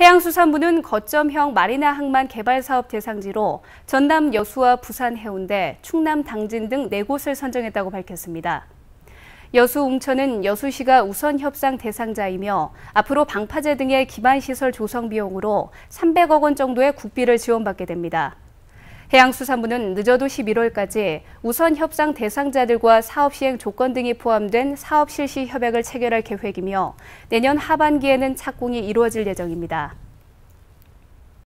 해양수산부는 거점형 마리나 항만 개발 사업 대상지로 전남 여수와 부산 해운대, 충남 당진 등 4곳을 선정했다고 밝혔습니다. 여수 웅천은 여수시가 우선 협상 대상자이며 앞으로 방파제 등의 기반시설 조성 비용으로 300억 원 정도의 국비를 지원받게 됩니다. 해양수산부는 늦어도 11월까지 우선 협상 대상자들과 사업 시행 조건 등이 포함된 사업 실시 협약을 체결할 계획이며 내년 하반기에는 착공이 이루어질 예정입니다.